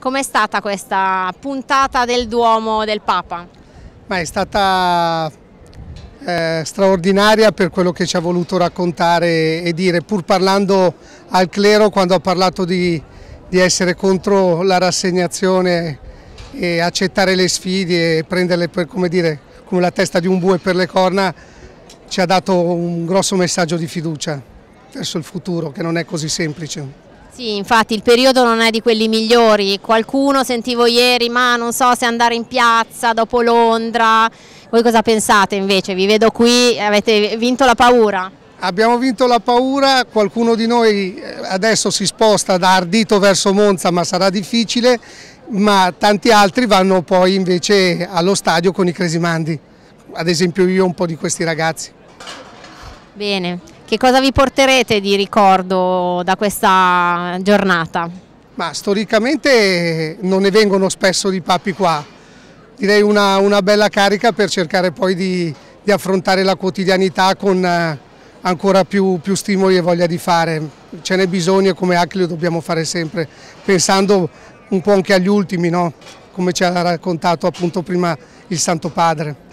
Com'è stata questa puntata del Duomo del Papa? Ma è stata eh, straordinaria per quello che ci ha voluto raccontare e dire, pur parlando al clero quando ha parlato di, di essere contro la rassegnazione e accettare le sfide e prenderle per, come, dire, come la testa di un bue per le corna, ci ha dato un grosso messaggio di fiducia verso il futuro che non è così semplice. Sì, infatti il periodo non è di quelli migliori, qualcuno sentivo ieri ma non so se andare in piazza dopo Londra, voi cosa pensate invece? Vi vedo qui, avete vinto la paura? Abbiamo vinto la paura, qualcuno di noi eh, adesso si sposta da Ardito verso Monza ma sarà difficile, ma tanti altri vanno poi invece allo stadio con i cresimandi, ad esempio io un po' di questi ragazzi. Bene, che cosa vi porterete di ricordo da questa giornata? Ma storicamente non ne vengono spesso di papi qua, direi una, una bella carica per cercare poi di, di affrontare la quotidianità con eh, ancora più, più, stimoli e voglia di fare. Ce n'è bisogno e come ACLI lo dobbiamo fare sempre, pensando un po' anche agli ultimi, no? come ci ha raccontato appunto prima il Santo Padre.